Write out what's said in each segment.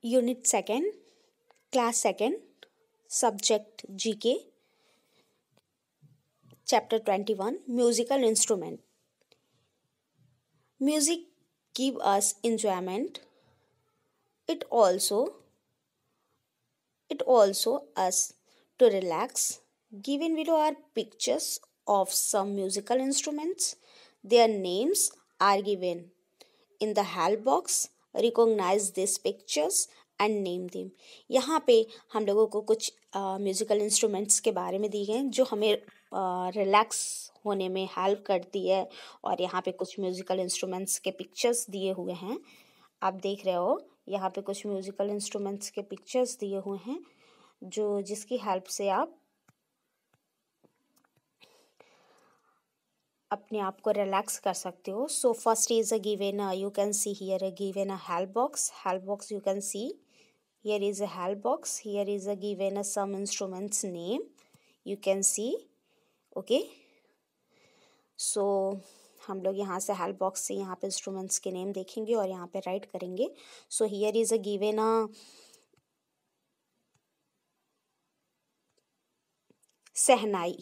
Unit 2nd, Class 2nd, Subject GK, Chapter 21, Musical Instrument. Music give us enjoyment. It also it also us to relax. Given below are pictures of some musical instruments. Their names are given in the help box recognise this pictures and name them यहाँ पे हम लोगों को कुछ musical instruments के बारे में दिए गए जो हमें रिलैक्स होने में हेल्प करती है और यहाँ पे कुछ म्यूज़िकल इंस्ट्रूमेंट्स के पिक्चर्स दिए हुए हैं आप देख रहे हो यहाँ पे कुछ म्यूज़िकल इंस्ट्रूमेंट्स के पिक्चर्स दिए हुए हैं जो जिसकी हेल्प से आप अपने आप को रिलैक्स कर सकते हो so first is a given you can see here a given a help box help box you can see here is a help box here is a given a some instruments name you can see okay so हम लोग यहाँ से help box से यहाँ पे instruments के name देखेंगे और यहाँ पे राइट करेंगे so here is a given a shehnai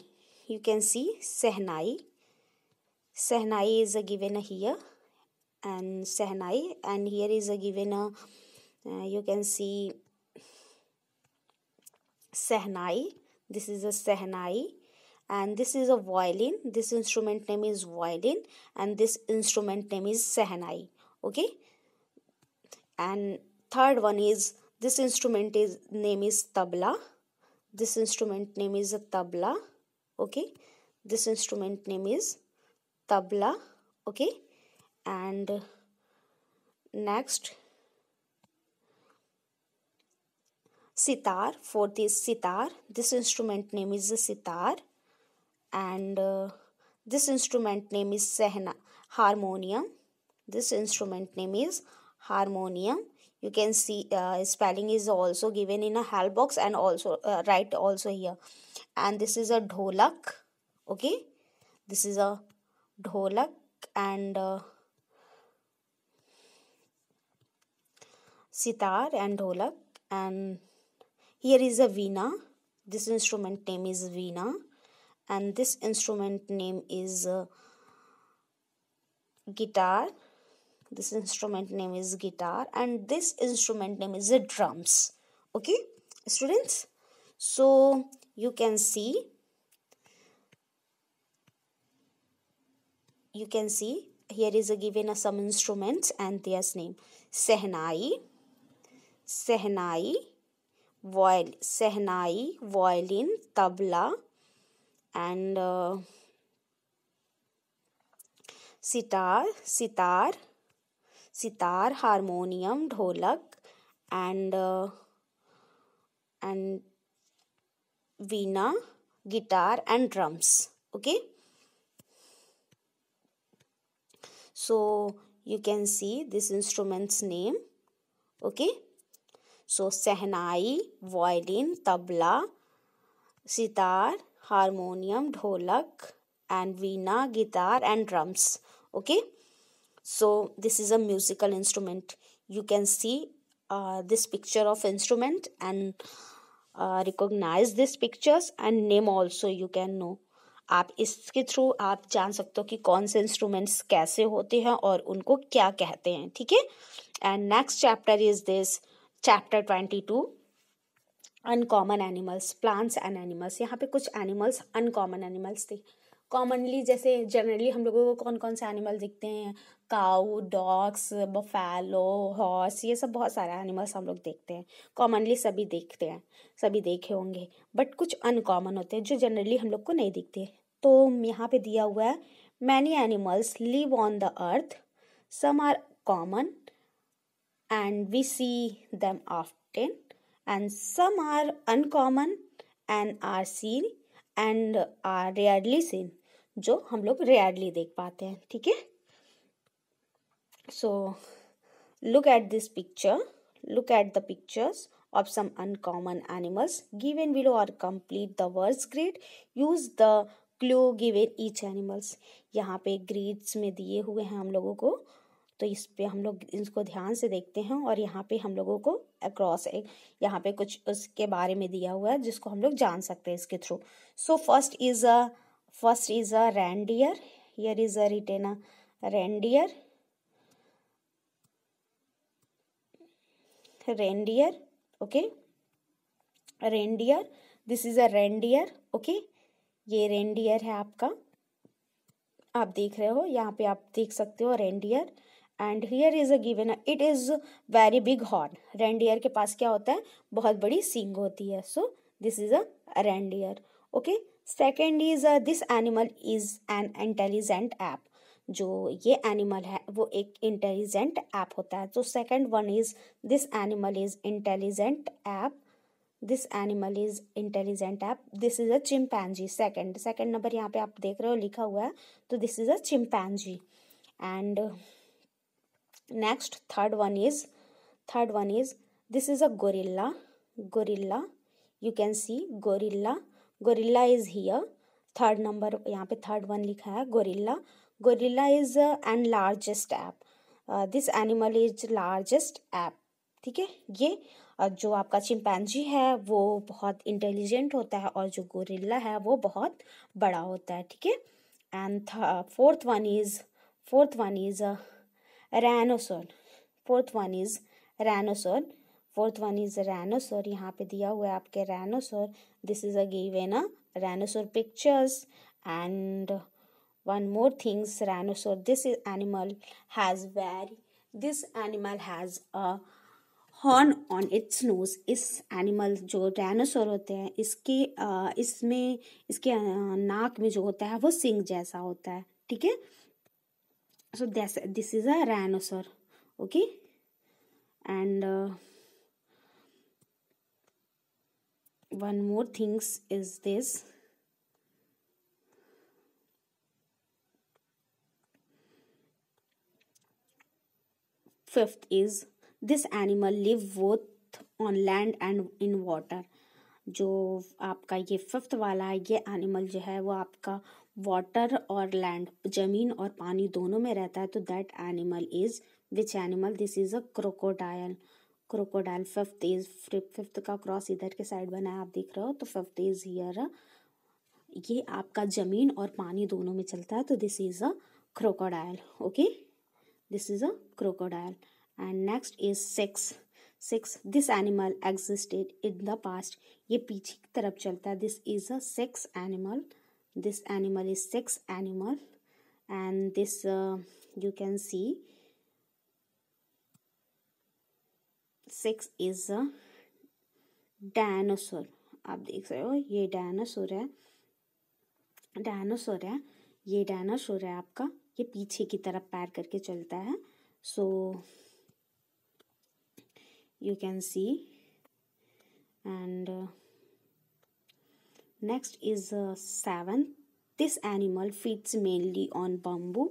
you can see shehnai Sehnai is given here and Sehnai and here is given a, uh, you can see Sehnai this is a Sehnai and this is a violin this instrument name is violin and this instrument name is Sehnai okay and third one is this instrument is name is Tabla this instrument name is a Tabla okay this instrument name is tabla okay and next sitar Fourth is sitar this instrument name is sitar and uh, this instrument name is sehna harmonium this instrument name is harmonium you can see uh, spelling is also given in a help box and also uh, right also here and this is a dholak okay this is a dholak and uh, sitar and dholak and here is a veena this instrument name is veena and this instrument name is uh, guitar this instrument name is guitar and this instrument name is the drums okay students so you can see you can see here is a given a some instruments and their name sehnai sehnai viol sehnai violin tabla and uh, sitar sitar sitar harmonium dholak and uh, and veena guitar and drums okay so you can see this instrument's name okay so sehnai violin tabla sitar harmonium dholak and veena guitar and drums okay so this is a musical instrument you can see uh, this picture of instrument and uh, recognize these pictures and name also you can know आप इसके through आप जान सकते हो कि कौन से instruments कैसे होते हैं और उनको क्या कहते हैं ठीक है and next chapter is this chapter twenty two uncommon animals plants and animals यहाँ पे कुछ एनिमल्स अनकॉमन एनिमल्स थे कॉमनली जैसे जनरली हम लोगों को कौन कौन से एनिमल दिखते हैं काऊ डॉग्स बफेलो हॉर्स ये सब बहुत सारे एनिमल्स हम लोग देखते हैं कॉमनली सभी देखते हैं सभी देखे होंगे बट कुछ अनकॉमन होते हैं जो जनरली हम लोग को नहीं दिखते तो यहाँ पे दिया हुआ है many animals live on the earth some are common and we see them often and some are uncommon and are seen and are rarely seen जो हम लोग रेयरली देख पाते हैं ठीक है so look at this picture look at the pictures of some uncommon animals given below are complete the words great use the clue an each animals यहाँ पे ग्रीड्स में दिए हुए हैं हम लोगों को तो इस पे हम लोग इसको ध्यान से देखते हैं और यहाँ पे हम लोगों को अक्रॉस एक यहाँ पे कुछ उसके बारे में दिया हुआ है जिसको हम लोग जान सकते हैं इसके through so first is a first is a reindeer here is a written a reindeer reindeer okay reindeer this is a reindeer okay ये रेंडियर है आपका आप देख रहे हो यहाँ पे आप देख सकते हो reindeer and here is a given it is very big horn reindeer के पास क्या होता है बहुत बड़ी सींग होती है so this is a reindeer okay second is this animal is an intelligent ape जो ये एनिमल है वो एक इंटेलिजेंट ऐप होता है तो second one is this animal is intelligent ape this animal is intelligent ape this is a chimpanzee second second number यहाँ पे आप देख रहे हो लिखा हुआ है तो this is a chimpanzee and next third one is third one is this is a gorilla gorilla you can see gorilla gorilla is here third number यहाँ पे थर्ड वन लिखा है gorilla gorilla is and largest ape this animal is largest ape ठीक है ये और uh, जो आपका चिंपैंजी है वो बहुत इंटेलिजेंट होता है और जो गोरिल्ला है वो बहुत बड़ा होता है ठीक है and fourth one is fourth one is rhinoceros fourth one is rhinoceros fourth one is rhinoceros यहाँ पे दिया हुआ है आपके rhinoceros this is a given a rhinoceros pictures and one more things rhinoceros this is animal has very this animal has a horn on its nose इस animal जो dinosaur होते हैं इसके इसमें इसके नाक में जो होता है वो सिंग जैसा होता है ठीक है so this this is a rhinosaur okay and uh, one more things is this fifth is this animal live both on land and in water जो आपका ये फिफ्थ वाला है ये एनिमल जो है वो आपका वाटर और लैंड जमीन और पानी दोनों में रहता है तो that animal is which animal this is a crocodile crocodile fifth is fifth का क्रॉस इधर के साइड बना है आप देख रहे हो तो फिफ्थ इज हियर ये आपका जमीन और पानी दोनों में चलता है तो this is a crocodile okay this is a crocodile and next is six six this animal existed in the past ये पीछे की तरफ चलता है this is a six animal this animal is sex animal and this uh, you can see sex is a dinosaur आप देख रहे हो ये डायनासोर है डायनासोर है ये डायनासोर है आपका ये पीछे की तरफ पैर करके चलता है so you can see and next is uh, seven this animal feeds mainly on bamboo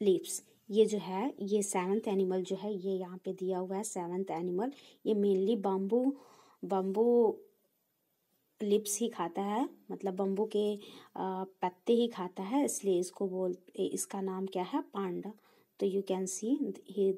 leaves ये जो है ये सेवन्थ एनिमल जो है ये यहाँ पे दिया हुआ है सेवन्थ एनिमल ये मेनली बम्बू बम्बू लिप्स ही खाता है मतलब बम्बू के uh, पत्ते ही खाता है इसलिए इसको बोल इसका नाम क्या है पांडा तो you can see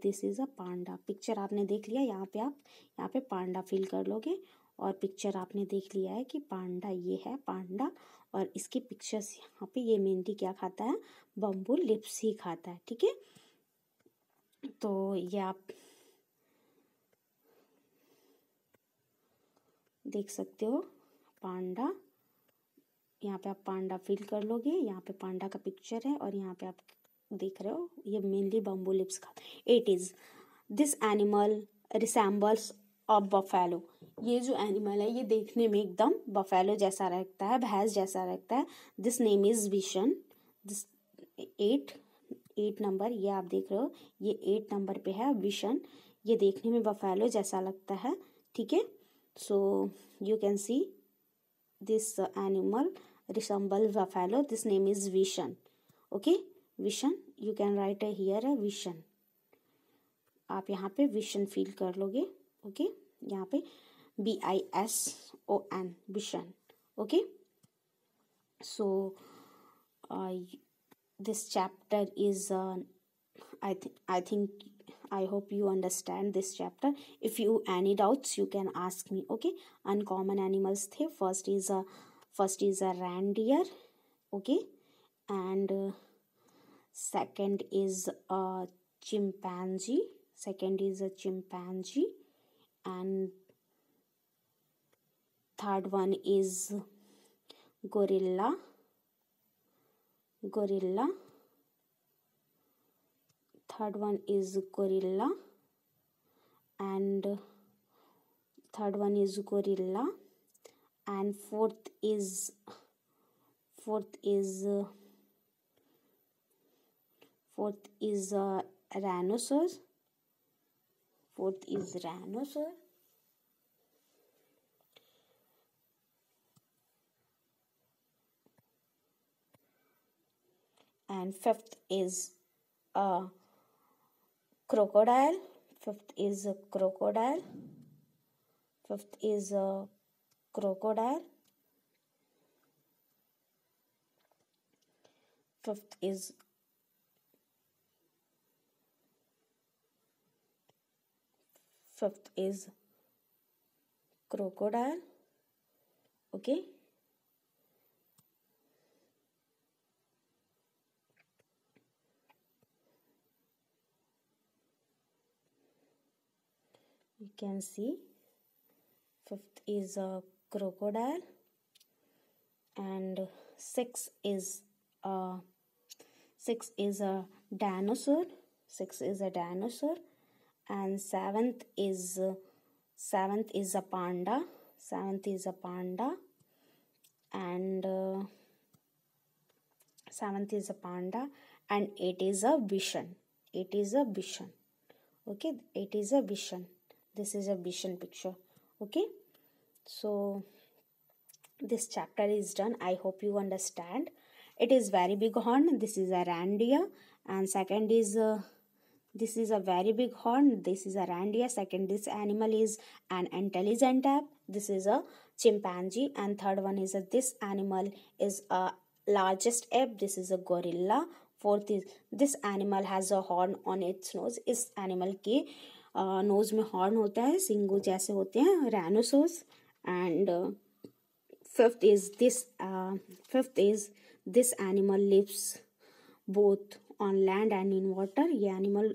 this is a panda picture आपने देख लिया यहाँ पे आप यहाँ पे पांडा फील कर लोगे और पिक्चर आपने देख लिया है कि पांडा ये है पांडा और इसके पिक्चर्स यहाँ पे ये मेनली क्या खाता है बम्बू लिप्स ही खाता है ठीक है तो ये आप देख सकते हो पांडा यहाँ पे आप पांडा फील कर लोगे यहाँ पे पांडा का पिक्चर है और यहाँ पे आप देख रहे हो ये मेनली बम्बू लिप्स खाता it is this animal resembles और बफेलो ये जो एनिमल है ये देखने में एकदम बफेलो जैसा रहता है भैंस जैसा रहता है this name is bison this eight eight number ये आप देख रहे हो ये एट नंबर पे है विशन ये देखने में बफेलो जैसा लगता है ठीक है so you can see this animal resemble buffalo this name is bison okay bison you can write a here a bison आप यहाँ पे विशन फील कर लोगे Okay, यहाँ पे B I S O N bison this chapter is uh, i think i think i hope you understand this chapter if you any doubts you can ask me okay uncommon animals the first is a first is a randir. okay and uh, second is a chimpanzee second is a chimpanzee and third one is gorilla gorilla third one is gorilla and third one is gorilla and fourth is fourth is fourth is uh, rhinoceros fourth is rhinosaur, And fifth is a crocodile. Fifth is a crocodile. Fifth is a crocodile. Fifth is fifth is crocodile okay you can see fifth is a crocodile and six is a six is a dinosaur six is a dinosaur and seventh is seventh is a panda seventh is a panda and uh, seventh is a panda and it is a vision it is a vision okay it is a vision this is a vision picture okay so this chapter is done i hope you understand it is very big horn this is a reindeer and second is uh, this is a very big horn this is a reindeer second this animal is an intelligent ape this is a chimpanzee and third one is a this animal is a largest ape this is a gorilla fourth is this animal has a horn on its nose This animal के uh, nose में horn होता है सिंगू जैसे होते हैं rhinoceros and uh, fifth is this uh, fifth is this animal lives both on land and in water ये animal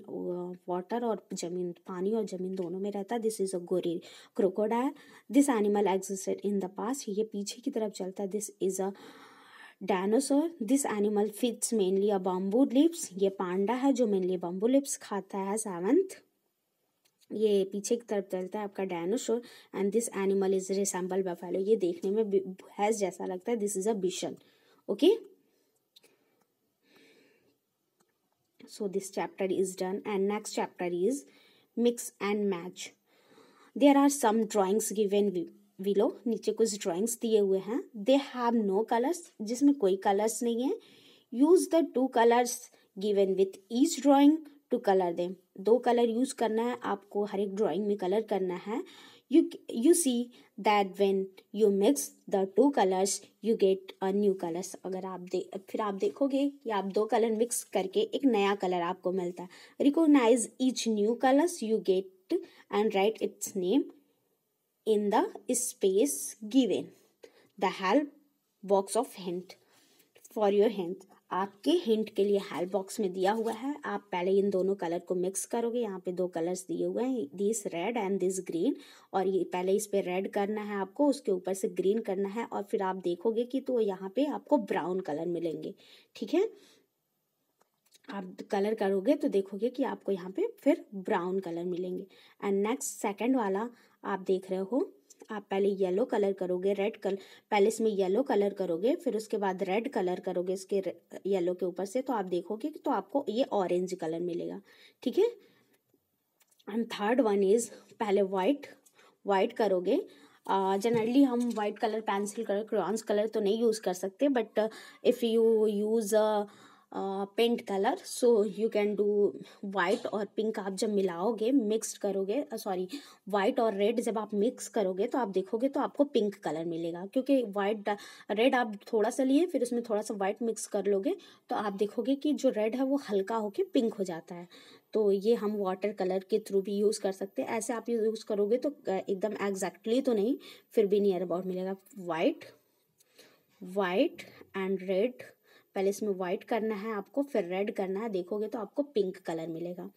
water uh, और जमीन पानी और जमीन दोनों में रहता है दिस इज़ अ गोरी crocodile this animal existed in the past ये पीछे की तरफ चलता है this is a dinosaur this animal feeds mainly a bamboo leaves ये पांडा है जो मेनली बम्बू लिप्स खाता है सेवंथ ये पीछे की तरफ चलता है आपका dinosaur and this animal is resemble buffalo ये देखने में भैंस जैसा लगता है this is a bison okay so this chapter is done and next chapter is mix and match there are some drawings given below नीचे कुछ ड्राइंग्स दिए हुए हैं दे हैव नो कलर्स जिसमें कोई कलर्स नहीं है use the two colours given with each drawing two colour दें दो कलर यूज करना है आपको हर एक ड्राइंग में कलर करना है you you see that when you mix the two colors you get a new colors अगर आप दे फिर आप देखोगे कि आप दो कलर मिक्स करके एक नया कलर आपको मिलता है recognise each new colours you get and write its name in the space given the help box of hint for your hint आपके हिंट के लिए हेल्प बॉक्स में दिया हुआ है आप पहले इन दोनों कलर को मिक्स करोगे यहाँ पे दो कलर्स दिए हुए हैं this red and this green और ये पहले इस पे रेड करना है आपको उसके ऊपर से ग्रीन करना है और फिर आप देखोगे कि तो यहाँ पे आपको ब्राउन कलर मिलेंगे ठीक है आप कलर करोगे तो देखोगे कि आपको यहाँ पे फिर ब्राउन कलर मिलेंगे एंड नेक्स्ट सेकेंड वाला आप देख रहे हो आप पहले येलो कलर करोगे रेड कलर पहले इसमें येलो कलर करोगे फिर उसके बाद रेड कलर करोगे इसके येलो के ऊपर से तो आप देखोगे तो आपको ये ऑरेंज कलर मिलेगा ठीक है एंड थर्ड वन इज़ पहले वाइट वाइट करोगे जनरली uh, हम white colour pencil colour crayons colour तो नहीं यूज़ कर सकते but if you use paint colour so you can do white और पिंक आप जब मिलाओगे मिक्स करोगे सॉरी वाइट और रेड जब आप मिक्स करोगे तो आप देखोगे तो आपको पिंक कलर मिलेगा क्योंकि वाइट रेड आप थोड़ा सा लिए फिर उसमें थोड़ा सा वाइट मिक्स कर लोगे तो आप देखोगे कि जो रेड है वो हल्का होके पिंक हो जाता है तो ये हम वाटर कलर के थ्रू भी यूज़ कर सकते हैं ऐसे आप यूज़ करोगे तो एकदम एग्जैक्टली तो नहीं फिर भी नियर अबाउट मिलेगा वाइट वाइट एंड रेड पहले इसमें वाइट करना है आपको फिर रेड करना है देखोगे तो आपको पिंक कलर मिलेगा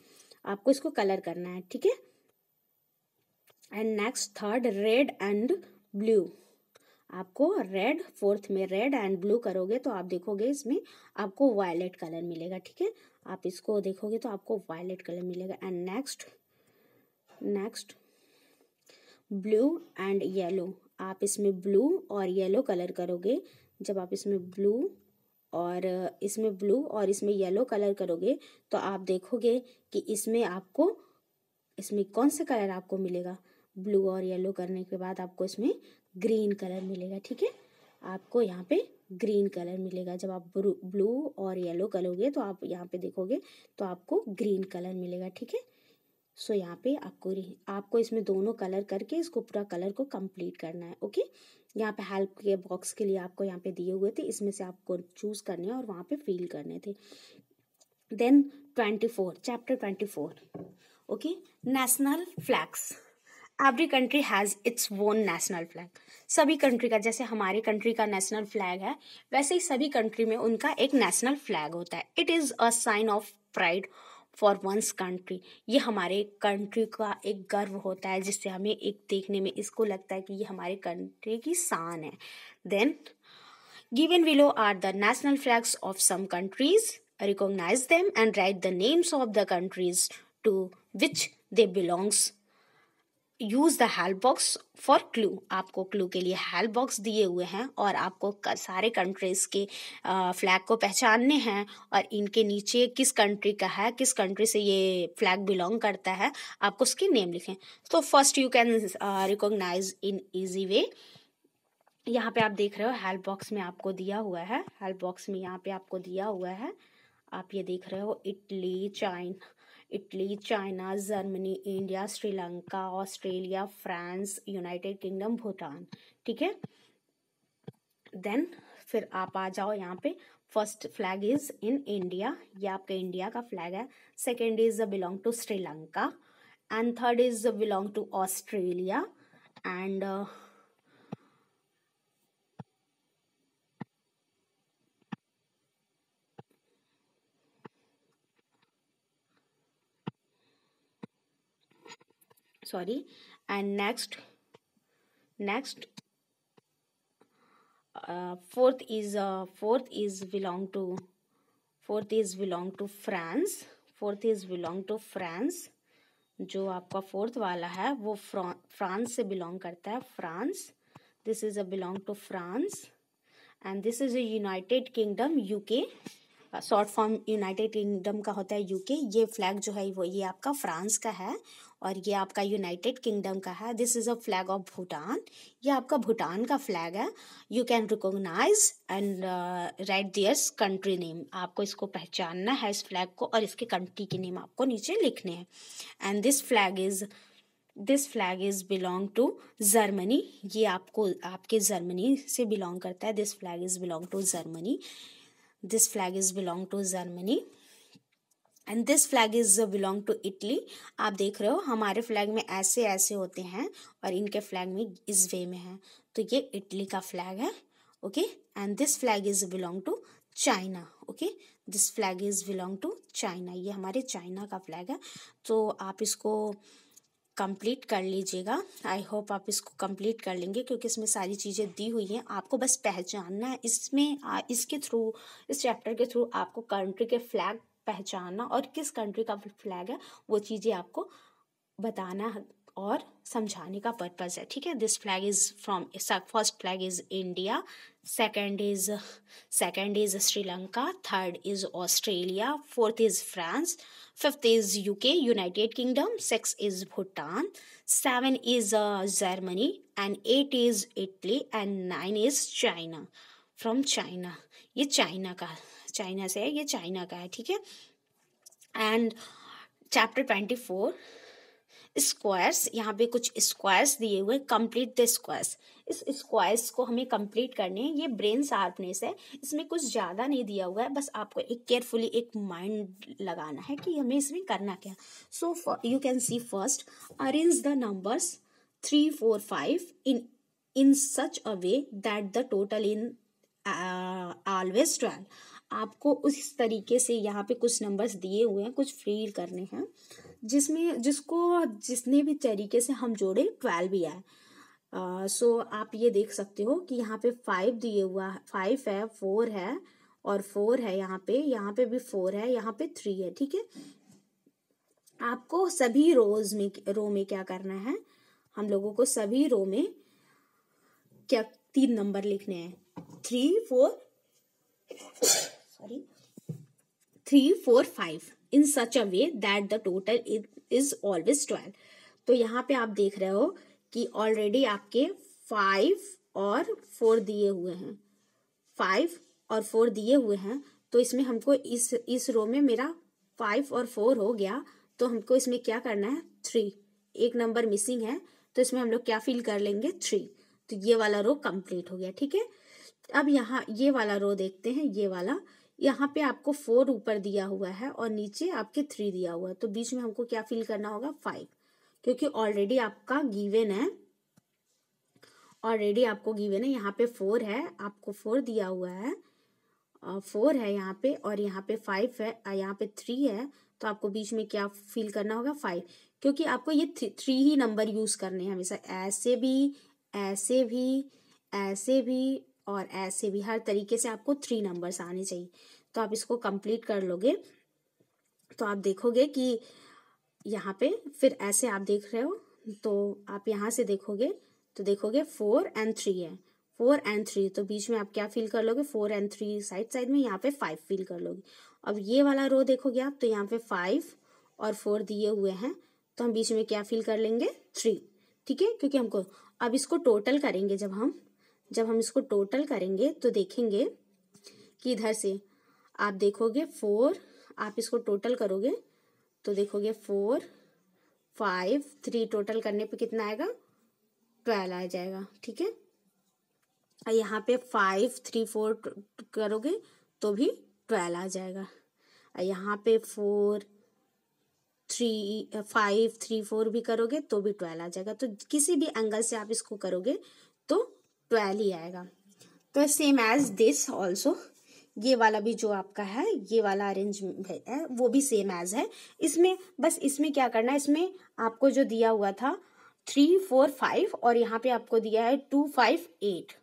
आपको इसको कलर करना है ठीक है and next third red and blue आपको रेड फोर्थ में रेड एंड ब्लू करोगे तो आप देखोगे इसमें आपको वायलेट कलर मिलेगा ठीक है आप इसको देखोगे तो आपको वायलेट कलर मिलेगा and next next blue and yellow आप इसमें ब्लू और येलो कलर करोगे जब आप इसमें ब्लू और इसमें ब्लू और इसमें येलो कलर करोगे तो आप देखोगे कि इसमें आपको इसमें कौन सा कलर आपको मिलेगा ब्लू और येलो करने के बाद आपको इसमें ग्रीन कलर मिलेगा ठीक है आपको यहाँ पे ग्रीन कलर मिलेगा जब आप ब्लू और येलो करोगे तो आप यहाँ पे देखोगे तो आपको ग्रीन कलर मिलेगा ठीक है सो यहाँ पे आपको आपको इसमें दोनों कलर करके इसको पूरा कलर को कंप्लीट करना है ओके यहाँ पे हेल्प के बॉक्स के लिए आपको यहाँ पे दिए हुए थे इसमें से आपको चूज़ करने और वहाँ पे फील करने थे then twenty four chapter twenty four okay national flags every country has its own national flag सभी कंट्री का जैसे हमारे कंट्री का नेशनल फ्लैग है वैसे ही सभी कंट्री में उनका एक नेशनल फ्लैग होता है it is a sign of pride for one's country ये हमारे कंट्री का एक गर्व होता है जिससे हमें एक देखने में इसको लगता है कि ये हमारे कंट्री की शान है then given below are the national flags of some countries recognise them and write the names of the countries to which they belongs use the help box for clue आपको क्लू के लिए help box दिए हुए हैं और आपको सारे countries के फ्लैग को पहचानने हैं और इनके नीचे किस कंट्री का है किस कंट्री से ये फ्लैग बिलोंग करता है आपको उसके नेम लिखें तो first you can recognise in easy way यहाँ पे आप देख रहे हो हेल्प बॉक्स में आपको दिया हुआ है हेल्प बॉक्स में यहाँ पे आपको दिया हुआ है आप ये देख रहे हो Italy China Italy China Germany India Sri Lanka Australia France United Kingdom Bhutan ठीक है देन फिर आप आ जाओ यहाँ पे first flag is in India ये आपका इंडिया का फ्लैग है second is belong to Sri Lanka and third is belong to Australia and sorry and next next uh, fourth is uh, fourth is belong to fourth is belong to france fourth is belong to France जो आपका fourth वाला है वो France से belong करता है France this is a belong to France and this is a United Kingdom UK short form United Kingdom का होता है यूके ये फ्लैग जो है वो ये आपका फ्रांस का है और ये आपका यूनाइटेड किंगडम का है this is a flag of Bhutan ये आपका भूटान का फ्लैग है you can recognise and write theirs country name आपको इसको पहचानना है इस फ्लैग को और इसके कंट्री के नेम आपको नीचे लिखने हैं and this flag is this flag is belong to Germany ये आपको आपके जर्मनी से बिलोंग करता है this flag is belong to Germany this flag is belong to germany and this flag is belong to Italy आप देख रहे हो हमारे फ्लैग में ऐसे ऐसे होते हैं और इनके फ्लैग में इस वे में है तो ये इटली का फ्लैग है okay and this flag is belong to China okay this flag is belong to China ये हमारे चाइना का फ्लैग है तो आप इसको कंप्लीट कर लीजिएगा आई होप आप इसको कंप्लीट कर लेंगे क्योंकि इसमें सारी चीज़ें दी हुई हैं आपको बस पहचानना है इसमें इसके थ्रू इस चैप्टर के थ्रू आपको कंट्री के फ्लैग पहचानना और किस कंट्री का फ्लैग है वो चीज़ें आपको बताना और समझाने का पर्पज़ है ठीक है this flag is from first flag is India second is second is Sri Lanka third is Australia fourth is France fifth is UK United Kingdom six is Bhutan seven is Germany and eight is Italy and nine is China from China ये China का China से है ये China का है ठीक है and chapter twenty four squares यहाँ पे कुछ स्क्वायर्स दिए हुए कंप्लीट द स्क्वायर्स इस स्क्वायर्स को हमें कंप्लीट करने हैं ये ब्रेन शार्पनेस है इसमें कुछ ज़्यादा नहीं दिया हुआ है बस आपको एक केयरफुली एक माइंड लगाना है कि हमें इसमें करना क्या so you can see first arrange the numbers three four five in in such a way that the total in always twelve आपको उस तरीके से यहाँ पे कुछ नंबर्स दिए हुए हैं कुछ फील करने हैं जिसमें जिसको जिसने भी तरीके से हम जोड़े ट्वेल्व ही आए सो आप ये देख सकते हो कि यहाँ पे फाइव दिए हुआ फाइव है फोर है और फोर है यहाँ पे यहाँ पे भी फोर है यहाँ पे थ्री है ठीक है आपको सभी रोज में रो में क्या करना है हम लोगों को सभी रो में क्या तीन नंबर लिखने हैं three four sorry three four five in such a way that the total is always twelve तो यहाँ पे आप देख रहे हो कि ऑलरेडी आपके फाइव और फोर दिए हुए हैं फाइव और फोर दिए हुए हैं तो इसमें हमको इस इस रो में मेरा फाइव और फोर हो गया तो हमको इसमें क्या करना है थ्री एक नंबर मिसिंग है तो इसमें हम लोग क्या फील कर लेंगे थ्री तो ये वाला रो कंप्लीट हो गया ठीक है अब यहाँ ये वाला रो देखते हैं ये वाला यहाँ पे आपको फोर ऊपर दिया हुआ है और नीचे आपके थ्री दिया हुआ है तो बीच में हमको क्या फील करना होगा फाइव क्योंकि ऑलरेडी आपका गिवन है ऑलरेडी आपको गिवन है यहाँ पे फोर है आपको फोर दिया हुआ है फोर है यहाँ पे और यहाँ पे फाइव है यहाँ पे थ्री है तो आपको बीच में क्या फील करना होगा फाइव क्योंकि आपको ये थ्री ही नंबर यूज करने हैं हमेशा ऐसे भी ऐसे भी ऐसे भी और ऐसे भी हर तरीके से आपको थ्री नंबर्स आने चाहिए तो आप इसको कंप्लीट कर लोगे तो आप देखोगे कि यहाँ पे फिर ऐसे आप देख रहे हो तो आप यहाँ से देखोगे तो देखोगे फोर एंड थ्री है फोर एंड थ्री तो बीच में आप क्या फील कर लोगे four and three side side में यहाँ पे फाइव फील कर लोगे अब ये वाला रो देखोगे आप तो यहाँ पे फाइव और फोर दिए हुए हैं तो हम बीच में क्या फील कर लेंगे थ्री ठीक है क्योंकि हमको अब इसको टोटल करेंगे जब हम जब हम इसको टोटल करेंगे तो देखेंगे कि इधर से आप देखोगे फोर आप इसको टोटल करोगे तो देखोगे फोर फाइव थ्री टोटल करने पे कितना आएगा ट्वेल्व आ जाएगा ठीक है और यहाँ पे फाइव थ्री फोर करोगे तो भी ट्वेल्व आ जाएगा और यहाँ पे four three five three four भी करोगे तो भी ट्वेल्व आ जाएगा तो किसी भी एंगल से आप इसको करोगे तो ट्वेल्व तो ही आएगा तो सेम एज दिस ऑल्सो ये वाला भी जो आपका है ये वाला अरेंज है वो भी सेम एज है इसमें बस इसमें क्या करना है इसमें आपको जो दिया हुआ था थ्री फोर फाइव और यहाँ पे आपको दिया है two five eight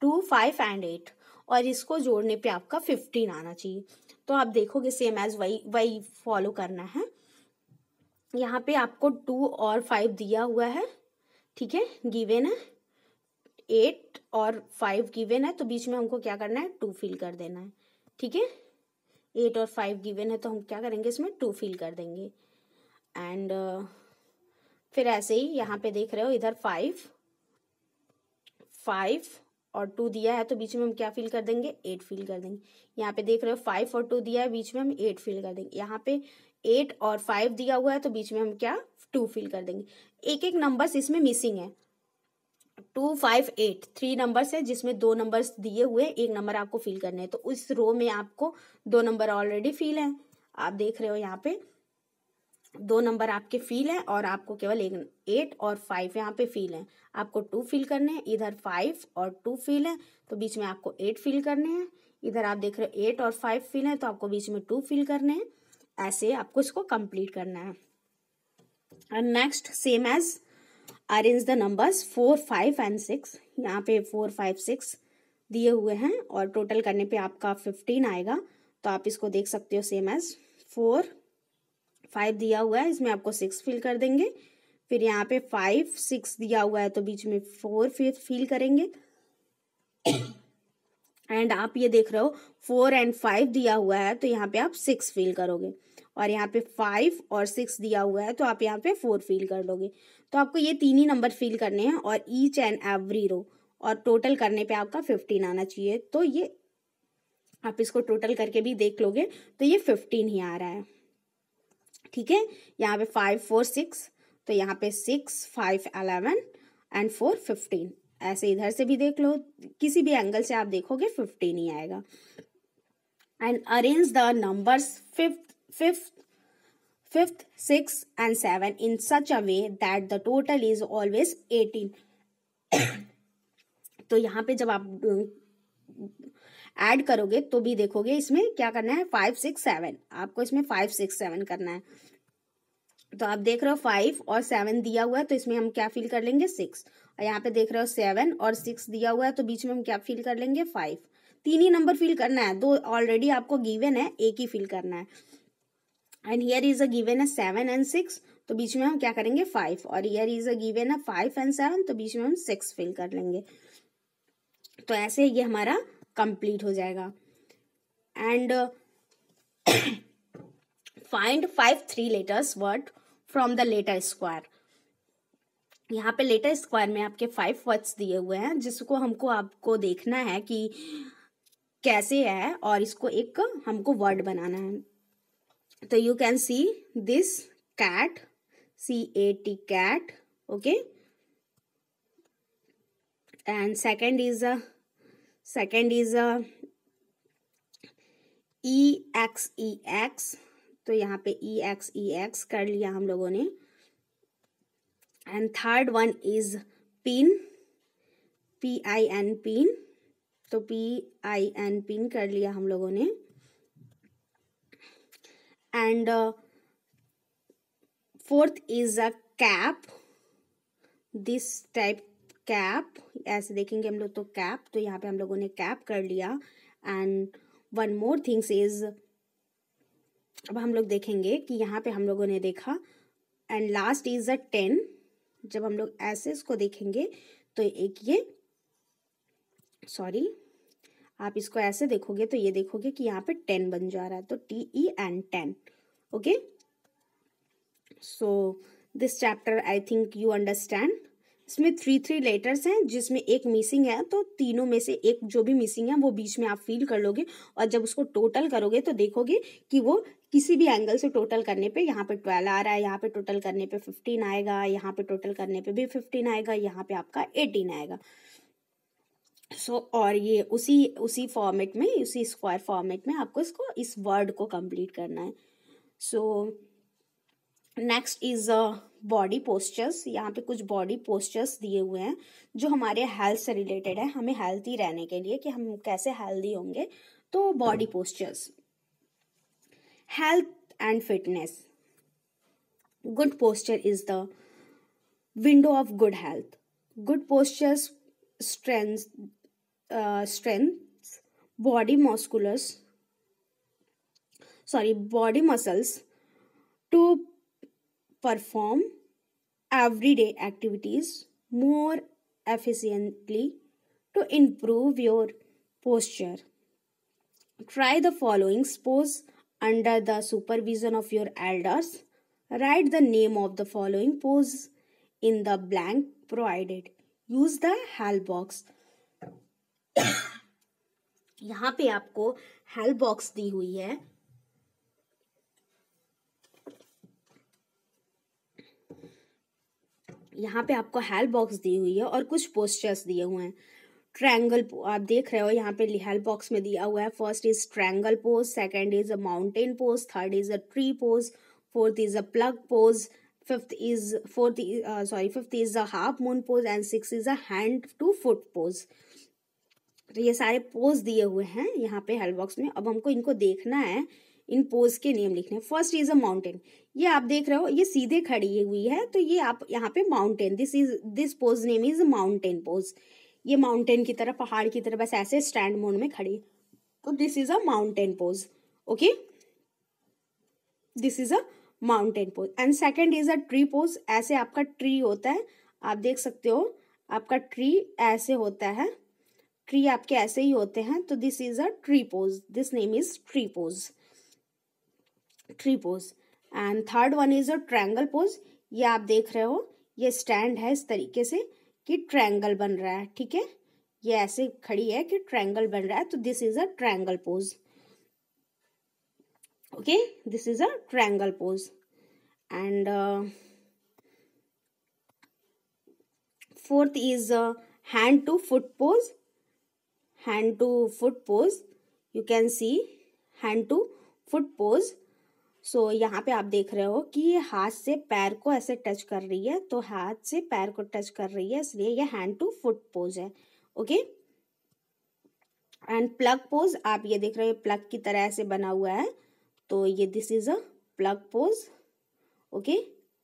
two five and eight और इसको जोड़ने पे आपका फिफ्टीन आना चाहिए तो आप देखोगे सेम एज वही वही फॉलो करना है यहाँ पे आपको टू और फाइव दिया हुआ है ठीक है गिवेन है एट और फाइव गिवन है तो बीच में हमको क्या करना है टू फिल कर देना है ठीक है एट और फाइव गिवेन है तो हम क्या करेंगे इसमें टू फिल कर देंगे एंड uh, फिर ऐसे ही यहाँ पे देख रहे हो इधर फाइव फाइव और टू दिया है तो बीच में हम क्या फिल कर देंगे एट फिल कर देंगे यहाँ पे देख रहे हो फाइव और टू दिया है बीच में हम एट फिल कर देंगे यहाँ पे एट और फाइव दिया हुआ है तो बीच में हम क्या टू फिल कर देंगे एक एक नंबर्स इसमें मिसिंग है two five eight three numbers है जिसमें दो नंबर्स दिए हुए एक नंबर आपको फिल करने हैं तो उस रो में आपको दो नंबर ऑलरेडी फिल हैं आप देख रहे हो यहाँ पे दो नंबर आपके फील हैं और आपको केवल एक एट और फाइव यहाँ पे फील हैं आपको टू फील करने हैं इधर फाइव और टू फील हैं तो बीच में आपको एट फील करने हैं इधर आप देख रहे हो एट और फाइव फील हैं तो आपको बीच में टू फील करने हैं ऐसे आपको इसको कंप्लीट करना है next same as arrange the numbers four five and six यहाँ पे फोर फाइव सिक्स दिए हुए हैं और टोटल करने पे आपका फिफ्टीन आएगा तो आप इसको देख सकते हो सेम एज फोर फाइव दिया हुआ है इसमें आपको सिक्स फिल कर देंगे फिर यहाँ पे फाइव सिक्स दिया हुआ है तो बीच में फोर फिर फिल करेंगे एंड आप ये देख रहे हो फोर एंड फाइव दिया हुआ है तो यहाँ पे आप सिक्स फिल करोगे और यहाँ पे फाइव और सिक्स दिया हुआ है तो आप यहाँ पे फोर फिल कर लोगे तो आपको ये तीन ही नंबर फिल करने हैं और ईच एंड एवरी रो और टोटल करने पे आपका फिफ्टीन आना चाहिए तो ये आप इसको टोटल करके भी देख लोगे तो ये फिफ्टीन ही आ रहा है ठीक है यहाँ पे फाइव फोर सिक्स तो यहाँ पे six five eleven and four fifteen ऐसे इधर से भी देख लो किसी भी एंगल से आप देखोगे फिफ्टीन ही आएगा and arrange the numbers fifth fifth, fifth, sixth, and seven in such a way that the total is always 18 तो यहाँ पे जब आप ऐड करोगे तो भी देखोगे इसमें क्या करना है फाइव सिक्स सेवन आपको इसमें फाइव सिक्स सेवन करना है तो आप देख रहे हो फाइव और सेवन दिया हुआ है तो इसमें हम क्या फील कर लेंगे सिक्स और यहाँ पे देख रहे हो सेवन और सिक्स दिया हुआ है तो बीच में हम क्या फील कर लेंगे फाइव तीन ही नंबर फील करना है दो ऑलरेडी आपको गिवन है एक ही फील करना है and here is a given a seven and six तो बीच में हम क्या करेंगे फाइव और here is a given a five and seven तो बीच में हम सिक्स फिल कर लेंगे तो ऐसे ये हमारा कंप्लीट हो जाएगा and find five three letters word from the letter square यहाँ पे लेटर स्क्वायर में आपके फाइव वर्ड्स दिए हुए हैं जिसको हमको आपको देखना है कि कैसे है और इसको एक हमको वर्ड बनाना है so तो you can see this cat c a t cat okay and second is a second is a E X E X तो यहाँ पे ई एक्स ई एक्स कर लिया हम लोगों ने and third one is pin P I N pin तो P I N pin कर लिया हम लोगों ने and uh, fourth is a cap this type cap ऐसे देखेंगे हम लोग तो कैप तो यहाँ पे हम लोगों ने कैप कर लिया and one more things is अब हम लोग देखेंगे कि यहाँ पे हम लोगों ने देखा and last is a ten जब हम लोग ऐसे इसको देखेंगे तो एक ये सॉरी आप इसको ऐसे देखोगे तो ये देखोगे कि यहाँ पे टेन बन जा रहा है तो T E and ten okay so this chapter I think you understand इसमें थ्री थ्री लेटर्स हैं जिसमें एक मिसिंग है तो तीनों में से एक जो भी मिसिंग है वो बीच में आप फील कर लोगे और जब उसको टोटल करोगे तो देखोगे कि वो किसी भी एंगल से टोटल करने पे यहाँ पे ट्वेल्व आ रहा है यहाँ पे टोटल करने पे फिफ्टीन आएगा यहाँ पे टोटल करने पे भी फिफ्टीन आएगा यहाँ पे आपका एटीन आएगा सो so, और ये उसी उसी फॉर्मेट में उसी स्क्वायर फॉर्मेट में आपको इसको इस वर्ड को कंप्लीट करना है so next is body postures यहाँ पे कुछ बॉडी पोस्चर्स दिए हुए हैं जो हमारे हेल्थ से रिलेटेड है हमें हेल्थी रहने के लिए कि हम कैसे हेल्दी होंगे तो body postures health and fitness good posture is the window of good health good postures strength uh, strength, body musculars sorry body muscles to perform everyday activities more efficiently to improve your posture try the following pose under the supervision of your elders write the name of the following pose in the blank provided use the help box यहाँ पे आपको help box दी हुई है यहाँ पे आपको help box दी हुई है और कुछ पोस्टर्स दिए हुए हैं ट्रैंगल आप देख रहे हो यहाँ पे हेल्प बॉक्स में दिया हुआ है first is triangle pose second is a mountain pose third is a tree pose fourth is a plug pose fifth is fourth sorry fifth is a half moon pose and six is a hand to foot pose तो ये सारे pose दिए हुए हैं यहाँ पे help box में अब हमको इनको देखना है इन पोज के नेम लिखने फर्स्ट इज अ माउंटेन ये आप देख रहे हो ये सीधे खड़ी हुई है तो ये आप यहाँ पे mountain this is this pose name is mountain pose ये माउंटेन की तरह पहाड़ की तरह बस ऐसे स्टैंड मोड में खड़ी तो this is a mountain pose okay this is a mountain pose and second is a tree pose ऐसे आपका ट्री होता है आप देख सकते हो आपका ट्री ऐसे होता है ट्री आपके ऐसे ही होते हैं तो this is a tree pose this name is tree pose tree pose and third one is a triangle pose ये आप देख रहे हो ये स्टैंड है इस तरीके से कि ट्रैंगल बन रहा है ठीक है ये ऐसे खड़ी है कि ट्रैंगल बन रहा है तो this is a triangle pose okay this is a triangle pose and fourth is hand to foot pose hand to foot pose you can see hand to foot pose so so, यहाँ पे आप देख रहे हो कि ये हाथ से पैर को ऐसे टच कर रही है तो हाथ से पैर को टच कर रही है इसलिए ये हैंड टू फुट पोज है ओके एंड प्लग पोज आप ये देख रहे हो प्लग की तरह ऐसे बना हुआ है तो ये this is a plug pose okay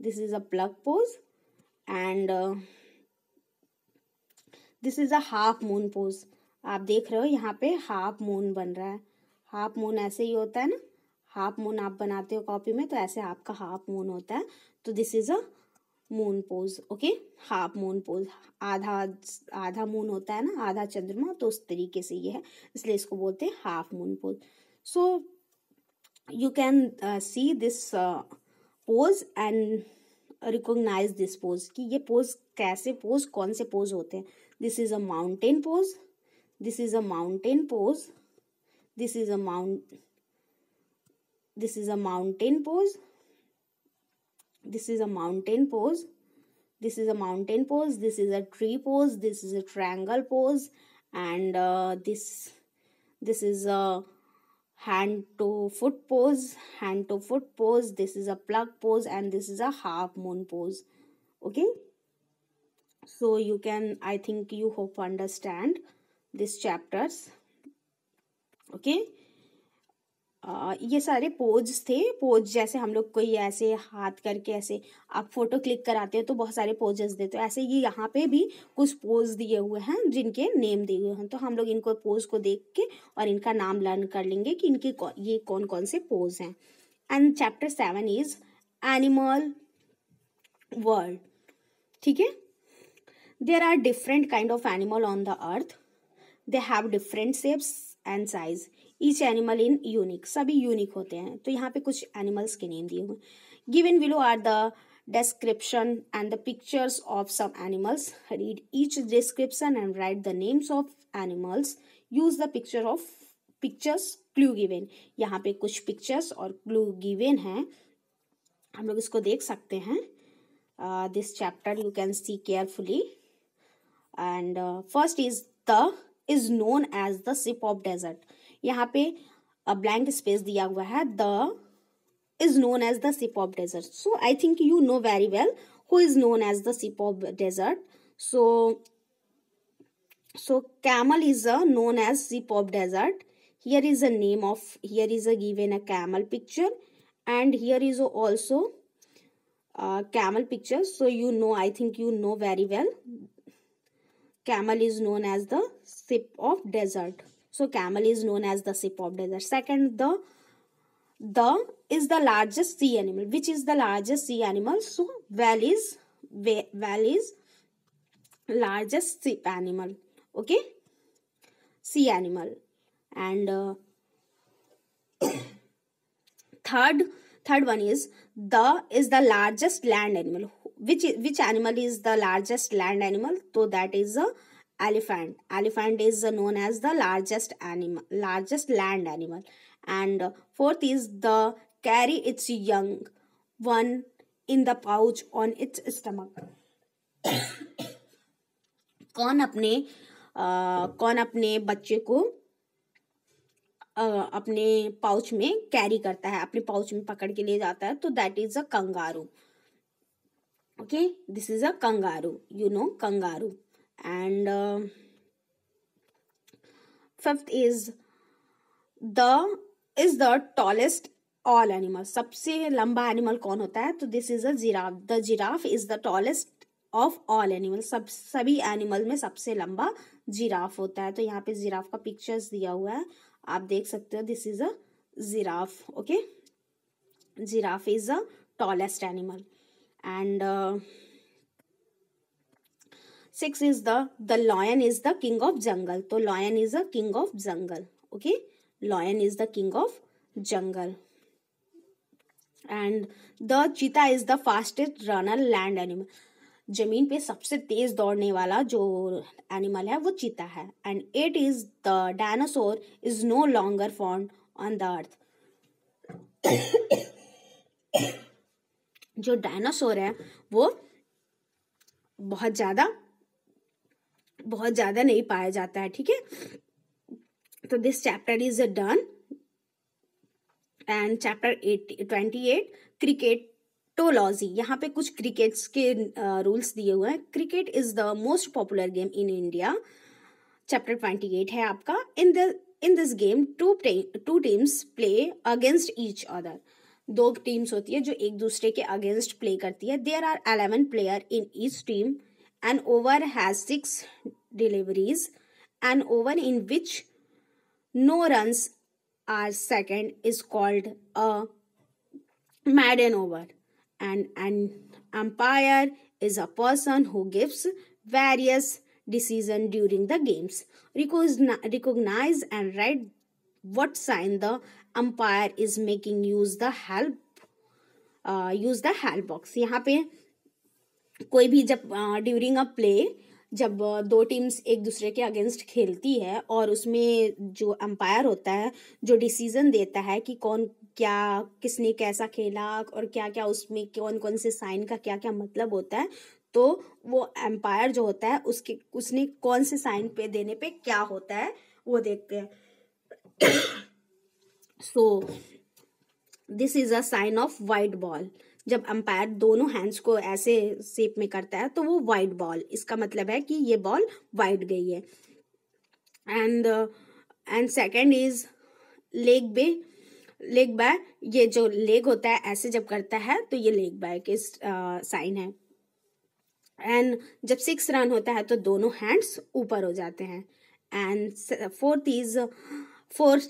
this is a plug pose and this is a half moon pose आप देख रहे हो यहाँ पे हाफ मून बन रहा है हाफ मून ऐसे ही होता है ना हाफ मून आप बनाते हो कॉपी में तो ऐसे आपका हाफ मून होता है तो this is a moon pose okay half moon pose आधा आधा मून होता है ना आधा चंद्रमा तो उस तरीके से ये है इसलिए इसको बोलते हैं half moon pose so you can see this pose and recognise this pose कि ये पोज कैसे पोज कौन से पोज होते हैं this is a mountain pose This is a mountain pose. This is a mount. This is a mountain pose. This is a mountain pose. This is a mountain pose. This is a tree pose. This is a triangle pose, and uh, this this is a hand to foot pose hand to foot pose this is a plug pose and this is a half moon pose okay so you can i think you hope understand this chapters okay ये सारे pose थे pose जैसे हम लोग कोई ऐसे हाथ करके ऐसे आप फोटो क्लिक कराते हो तो बहुत सारे पोजेस देते हो ऐसे ये यहाँ पे भी कुछ पोज दिए हुए हैं जिनके नेम दिए हुए हैं तो हम लोग इनको पोज को देख के और इनका नाम लर्न कर लेंगे कि इनके ये कौन कौन से पोज हैं and chapter seven is animal world ठीक है there are different kind of animal on the earth they have different shapes and size. Each animal in unique. सभी unique होते हैं तो यहाँ पे कुछ animals के नेम दिए हुए Given below are the description and the pictures of some animals read each description and write the names of animals use the picture of pictures clue given यहाँ पे कुछ pictures और clue given है हम लोग इसको देख सकते हैं this chapter you can see carefully and first is the is known as the ship of desert यहाँ पे ब्लैंक स्पेस दिया हुआ है the is known as the ship of desert so I think you know very well who is known as the ship of desert so so camel is a known as ship of desert here is a name of here is a given a camel picture and here is also camel picture so you know I think you know very well camel is known as the sip of desert so camel is known as the sip of desert second the the is the largest sea animal which is the largest sea animal so whale is whale is largest sea animal okay sea animal and uh, third third one is the is the largest land animal which which animal is the largest land animal so that is the elephant elephant is known as the largest animal largest land animal and fourth is the carry its young one in the pouch on its stomach कौन अपने आ, कौन अपने बच्चे को आ, अपने pouch में carry करता है अपने पाउच में पकड़ के ले जाता है तो that is a kangaroo okay this is a kangaroo you know kangaroo and uh, fifth is the is the tallest all animal सबसे लंबा एनिमल कौन होता है तो this is a giraffe the giraffe is the tallest of all animal सब सभी animal में सबसे लंबा जिराफ होता है तो यहाँ पे जिराफ का पिक्चर्स दिया हुआ है आप देख सकते हो this is a giraffe okay giraffe is a tallest animal and uh, six is the the lion is the king of jungle so lion is a king of jungle okay lion is the king of jungle and the cheetah is the fastest runner land animal जमीन पे सबसे तेज दौड़ने वाला जो animal है वो चीता है and it is the dinosaur is no longer found on the earth जो डायनासोर है वो बहुत ज़्यादा बहुत ज़्यादा नहीं पाया जाता है ठीक है तो this chapter is done and chapter eight twenty eight cricket टोलॉजी यहाँ पे कुछ क्रिकेट्स के रूल्स दिए हुए हैं cricket is the most popular game in India chapter twenty eight है आपका in the in this game two two teams play against each other दो टीम्स होती है जो एक दूसरे के अगेंस्ट प्ले करती है there are eleven player in each team an over has six deliveries an over in which no runs are second is called a maiden over and an umpire is a person who gives various decision during the games रिकोज recognise and write what sign the umpire is making use the help use the help box यहाँ पे कोई भी जब during a play जब uh, दो teams एक दूसरे के अगेंस्ट खेलती है और उसमें जो अंपायर होता है जो डिसीजन देता है कि कौन क्या किसने कैसा खेला और क्या क्या उसमें कौन कौन से साइन का क्या क्या मतलब होता है तो वो एम्पायर जो होता है उसके उसने कौन से साइन पे देने पे क्या होता है वो देखते हैं so this is a sign of wide ball जब अंपायर दोनों हैंड्स को ऐसे शेप में करता है तो वो वाइट बॉल इसका मतलब है कि ये बॉल वाइट गई है and and second is leg bye leg bye ये जो लेग होता है ऐसे जब करता है तो ये लेग बाय के साइन uh, है एंड जब सिक्स रन होता है तो दोनों हैंड्स ऊपर हो जाते हैं and fourth is four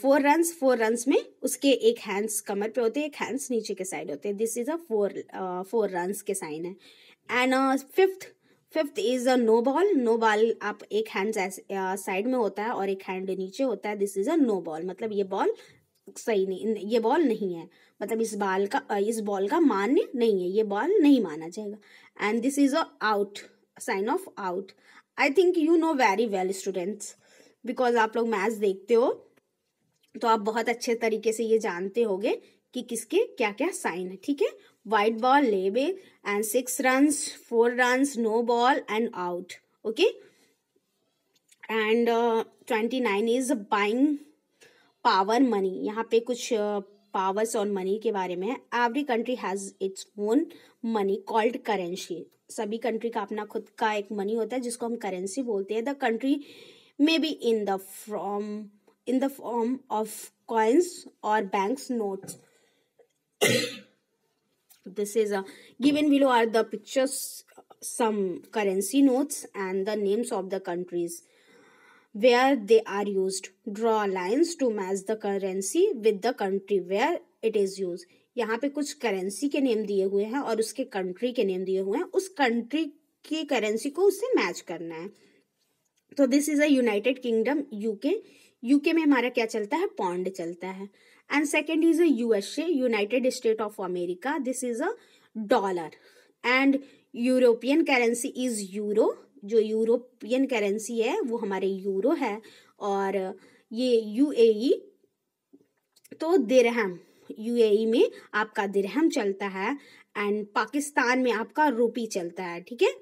four runs four runs में उसके एक हैंड्स कमर पे होते हैं एक हैंड्स नीचे के साइड होते हैं this is a four four runs के साइन है and fifth fifth is a no ball no ball आप एक हैंड साइड में होता है और एक हैंड नीचे होता है this is a no ball मतलब ये बॉल सही नहीं ये बॉल नहीं है मतलब इस बॉल का इस बॉल का मान्य नहीं है ये बॉल नहीं माना जाएगा and this is a out sign of out I think you know very well students because आप लोग मैथ्स देखते हो तो आप बहुत अच्छे तरीके से ये जानते होंगे कि किसके क्या क्या साइन है ठीक है wide ball leg bye and six run four run no ball and out okay and twenty nine is buying power money यहाँ पे कुछ पावर्स uh, और मनी के बारे में है every country has its own money called currency सभी country का अपना खुद का एक मनी होता है जिसको हम करेंसी बोलते हैं the country may be in the form in the form of coins or banks notes this is a given below are the pictures some currency notes and the names of the countries where they are used draw lines to match the currency with the country where it is used यहाँ पे कुछ currency के name दिए हुए हैं और उसके country के नेम दिए हुए हैं उस कंट्री की करेंसी को उससे मैच करना है तो this is a United Kingdom UK UK में हमारा क्या चलता है पॉन्ड चलता है and second is a USA United State of America this is a dollar and European currency is euro जो यूरोपियन करेंसी है वो हमारे यूरो है और ये यूएई e, तो दिरहम यूएई e में आपका दिरहम चलता है एंड पाकिस्तान में आपका रूपी चलता है ठीक है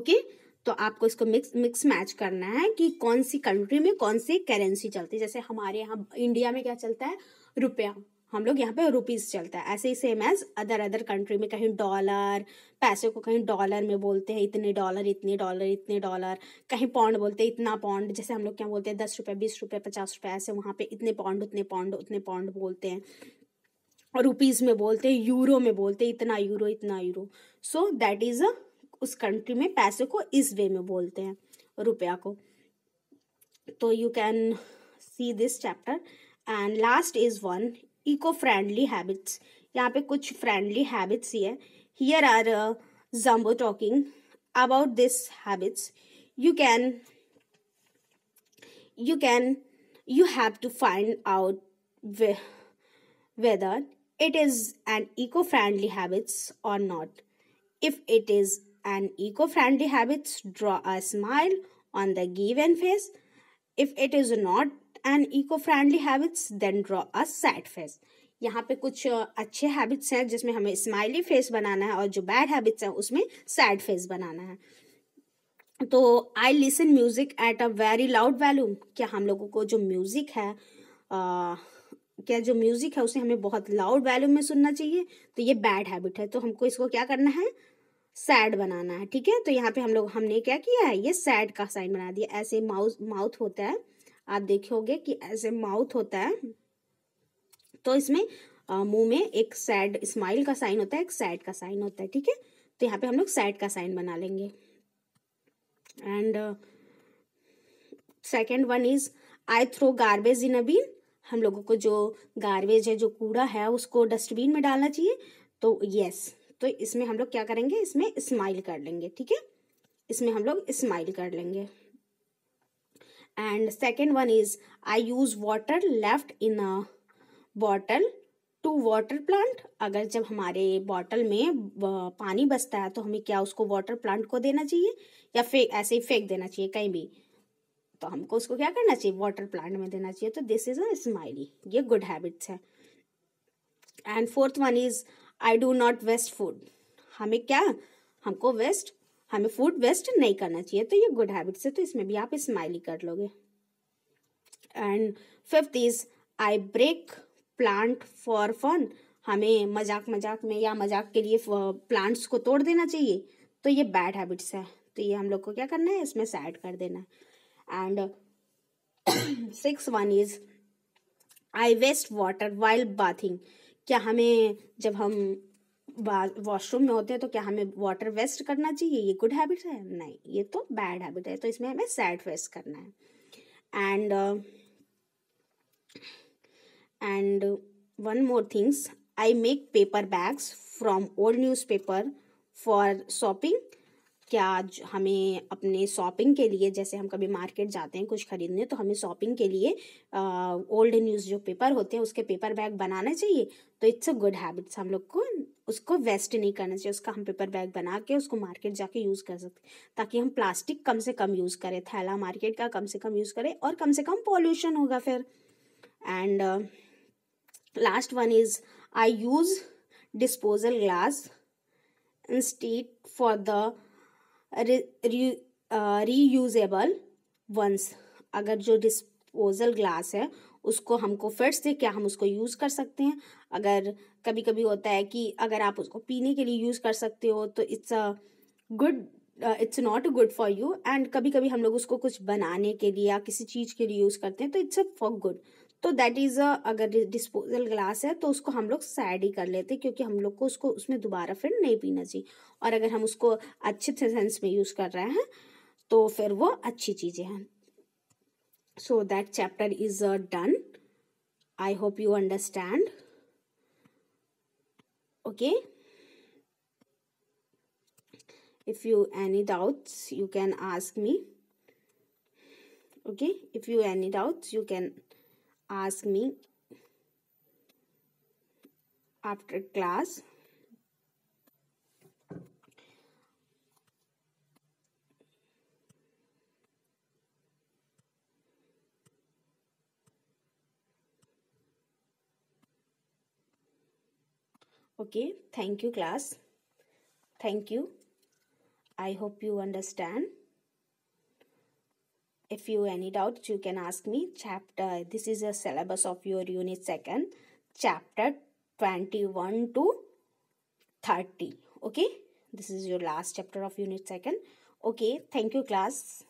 ओके तो आपको इसको मिक्स मिक्स मैच करना है कि कौन सी कंट्री में कौन सी करेंसी चलती है जैसे हमारे यहाँ इंडिया में क्या चलता है रुपया हम लोग यहाँ पे रुपीस चलता है ऐसे ही same as other other country में कहीं डॉलर पैसे को कहीं डॉलर में बोलते हैं इतने डॉलर इतने डॉलर इतने डॉलर कहीं पाउंड बोलते हैं इतना पाउंड जैसे हम लोग क्या बोलते हैं दस रुपये बीस रुपये पचास रुपये ऐसे वहाँ पे इतने पाउंड उतने पाउंड उतने पाउंड बोलते हैं रुपीज़ में बोलते हैं यूरो में बोलते हैं इतना यूरो इतना euro so that is a उस कंट्री में पैसे को इस वे में बोलते हैं रुपया को तो you can see this chapter and last is one eco friendly habits यहाँ पे कुछ फ्रेंडली हैबिट्स ही है here are Jumbo talking about this habits you can you can you have to find out whether it is and eco friendly habits और not if it is and eco-friendly habits draw a smile on the given face. If it is not an eco-friendly habits, then draw a sad face. यहाँ पे कुछ अच्छे habits हैं जिसमें हमें smiley face बनाना है और जो बैड हैबिट्स हैं उसमें सैड फेस बनाना है तो I listen music at a very loud volume क्या हम लोगों को जो म्यूज़िक है आ, क्या जो म्यूज़िक है उसे हमें बहुत लाउड वैल्यूम में सुनना चाहिए तो ये बैड हैबिट है तो हमको इसको क्या करना है सैड बनाना है ठीक है तो यहाँ पे हम लोग हमने क्या किया है ये सैड का साइन बना दिया ऐसे माउथ माउथ होता है आप देखोगे कि ऐसे माउथ होता है तो इसमें मुंह में एक सैड स्माइल का साइन होता है एक सैड का साइन होता है ठीक है तो यहाँ पे हम लोग सैड का साइन बना लेंगे and second one is I throw garbage in a bin हम लोगों को जो गार्बेज है जो कूड़ा है उसको डस्टबिन में डालना चाहिए तो यस तो इसमें हम लोग क्या करेंगे इसमें स्माइल कर लेंगे ठीक है इसमें हम लोग स्माइल कर लेंगे and second one is I use water left in a bottle to water plant अगर जब हमारे बॉटल में पानी बचता है तो हमें क्या उसको वाटर प्लांट को देना चाहिए या फेंक ऐसे ही फेंक देना चाहिए कहीं भी तो हमको उसको क्या करना चाहिए वाटर प्लांट में देना चाहिए तो दिस इज अ स्माइली ये गुड हैबिट्स है and fourth one is I do not waste food हमें क्या हमको वेस्ट हमें फूड वेस्ट नहीं करना चाहिए तो ये गुड हैबिट्स है तो इसमें भी आप स्माइली कर लोगे and fifth is I break plant for fun हमें मजाक मजाक में या मजाक के लिए प्लांट्स को तोड़ देना चाहिए तो ये बैड हैबिट्स है तो ये हम लोग को क्या करना है इसमें सैड कर देना है and six one is I waste water while bathing क्या हमें जब हम वॉशरूम में होते हैं तो क्या हमें वाटर वेस्ट करना चाहिए ये गुड हैबिट है नहीं ये तो बैड हैबिट है तो इसमें हमें सैड वेस्ट करना है and and one more things I make paper bags from old newspaper for shopping क्या आज हमें अपने शॉपिंग के लिए जैसे हम कभी मार्केट जाते हैं कुछ खरीदने तो हमें शॉपिंग के लिए ओल्ड न्यूज़ जो पेपर होते हैं उसके पेपर बैग बनाना चाहिए तो इट्स अ गुड हैबिट्स हम लोग को उसको वेस्ट नहीं करना चाहिए उसका हम पेपर बैग बना के उसको मार्केट जाके यूज़ कर सकते ताकि हम प्लास्टिक कम से कम यूज़ करें थैला मार्केट का कम से कम यूज़ करें और कम से कम पॉल्यूशन होगा फिर and last one is I use disposal glass instead for the reusable ones अगर जो डिस्पोजल ग्लास है उसको हमको फिर से क्या हम उसको यूज़ कर सकते हैं अगर कभी कभी होता है कि अगर आप उसको पीने के लिए यूज़ कर सकते हो तो it's a good it's not good for you and कभी कभी हम लोग उसको कुछ बनाने के लिए या किसी चीज़ के लिए यूज़ करते हैं तो इट्स अ फॉर गुड तो दैट इज़ अगर डिस्पोजल ग्लास है तो उसको हम लोग साइड ही कर लेते क्योंकि हम लोग को उसको उसमें दोबारा फिर नहीं पीना चाहिए और अगर हम उसको अच्छे सेंस में यूज़ कर रहे हैं तो फिर वो अच्छी चीज़ें हैं so that chapter is done I hope you understand okay if you any doubts you can ask me okay if you any doubts you can ask me after class okay thank you class thank you i hope you understand if you any doubts you can ask me chapter this is a syllabus of your unit second chapter 21 to 30 okay this is your last chapter of unit second okay thank you class